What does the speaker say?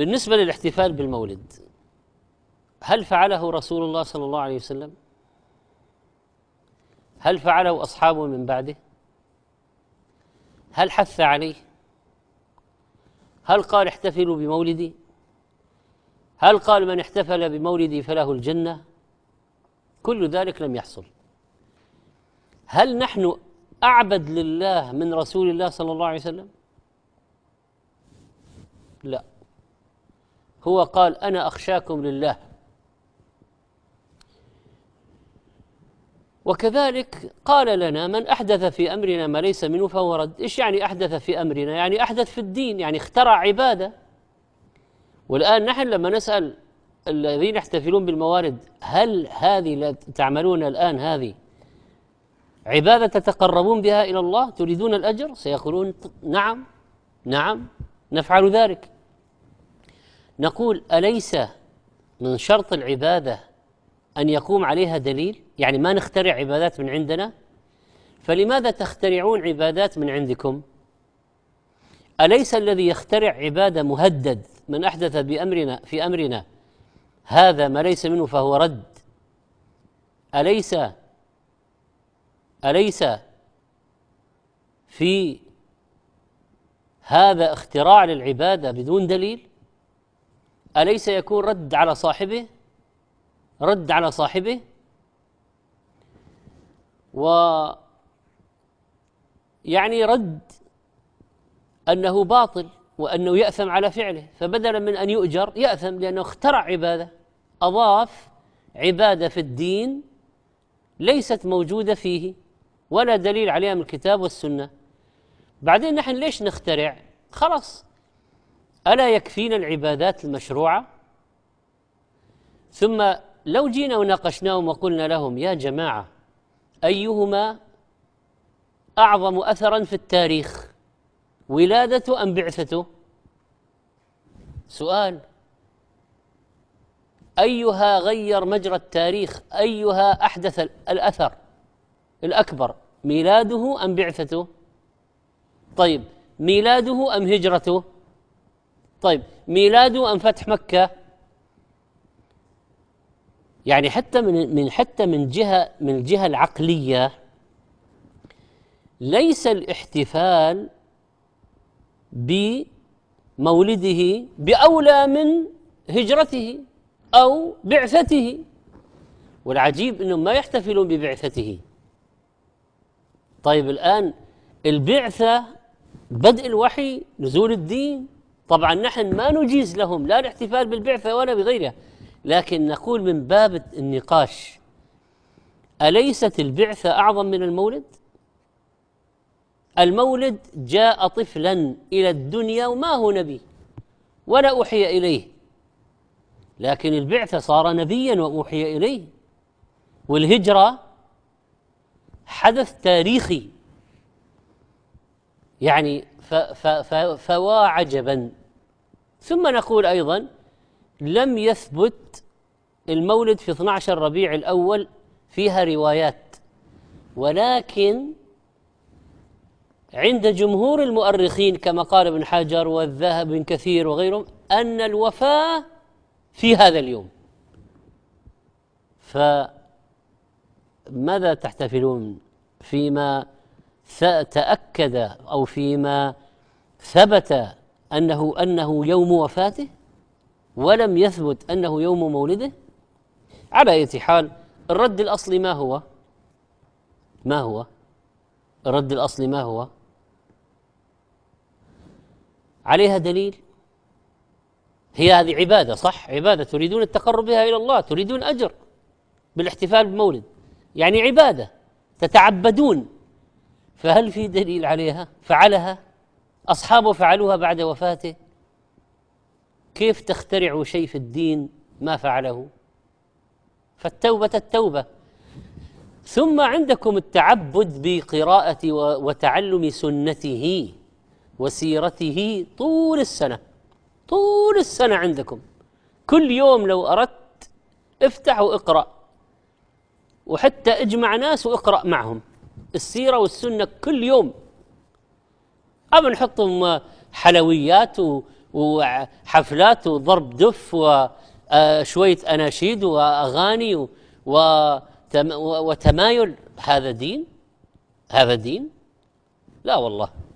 بالنسبة للاحتفال بالمولد هل فعله رسول الله صلى الله عليه وسلم؟ هل فعله أصحابه من بعده؟ هل حث عليه؟ هل قال احتفلوا بمولدي؟ هل قال من احتفل بمولدي فله الجنة؟ كل ذلك لم يحصل هل نحن أعبد لله من رسول الله صلى الله عليه وسلم؟ لا هو قال أنا أخشاكم لله وكذلك قال لنا من أحدث في أمرنا ما ليس منه فهو رد إيش يعني أحدث في أمرنا يعني أحدث في الدين يعني اخترع عبادة والآن نحن لما نسأل الذين يحتفلون بالموارد هل هذه لا تعملون الآن هذه عبادة تتقربون بها إلى الله تريدون الأجر سيقولون نعم نعم نفعل ذلك نقول أليس من شرط العبادة أن يقوم عليها دليل يعني ما نخترع عبادات من عندنا فلماذا تخترعون عبادات من عندكم أليس الذي يخترع عبادة مهدد من أحدث بأمرنا في أمرنا هذا ما ليس منه فهو رد أليس أليس في هذا اختراع للعبادة بدون دليل أليس يكون رد على صاحبه رد على صاحبه و يعني رد أنه باطل وأنه يأثم على فعله فبدلا من أن يؤجر يأثم لأنه اخترع عبادة أضاف عبادة في الدين ليست موجودة فيه ولا دليل عليها من الكتاب والسنة بعدين نحن ليش نخترع خلاص ألا يكفينا العبادات المشروعة؟ ثم لو جينا وناقشناهم وقلنا لهم يا جماعة أيهما أعظم أثرا في التاريخ ولادته أم بعثته؟ سؤال أيها غير مجرى التاريخ أيها أحدث الأثر الأكبر ميلاده أم بعثته؟ طيب ميلاده أم هجرته؟ طيب ميلاده أم فتح مكة يعني حتى من من حتى من جهة من الجهة العقلية ليس الاحتفال بمولده بأولى من هجرته أو بعثته والعجيب أنهم ما يحتفلون ببعثته طيب الآن البعثة بدء الوحي نزول الدين طبعا نحن ما نجيز لهم لا الاحتفال بالبعثة ولا بغيرها لكن نقول من باب النقاش أليست البعثة أعظم من المولد؟ المولد جاء طفلا إلى الدنيا وما هو نبي ولا أوحي إليه لكن البعثة صار نبيا وأوحي إليه والهجرة حدث تاريخي يعني فوا عجبا ثم نقول أيضا لم يثبت المولد في 12 ربيع الأول فيها روايات ولكن عند جمهور المؤرخين كما قال ابن حجر والذهب بن كثير وغيرهم أن الوفاة في هذا اليوم فماذا تحتفلون فيما تأكد أو فيما ثبت أنه أنه يوم وفاته ولم يثبت أنه يوم مولده على أي حال الرد الأصلي ما هو ما هو الرد الأصلي ما هو عليها دليل هي هذه عبادة صح عبادة تريدون التقرب بها إلى الله تريدون أجر بالاحتفال بمولد يعني عبادة تتعبدون فهل في دليل عليها فعلها أصحابه فعلوها بعد وفاته كيف تخترع شيء في الدين ما فعله فالتوبة التوبة ثم عندكم التعبد بقراءة وتعلم سنته وسيرته طول السنة طول السنة عندكم كل يوم لو أردت افتح واقرأ وحتى اجمع ناس واقرأ معهم السيرة والسنة كل يوم أما نحطهم حلويات وحفلات وضرب دف وشوية آه، أناشيد وأغاني وتمايل هذا دين هذا دين لا والله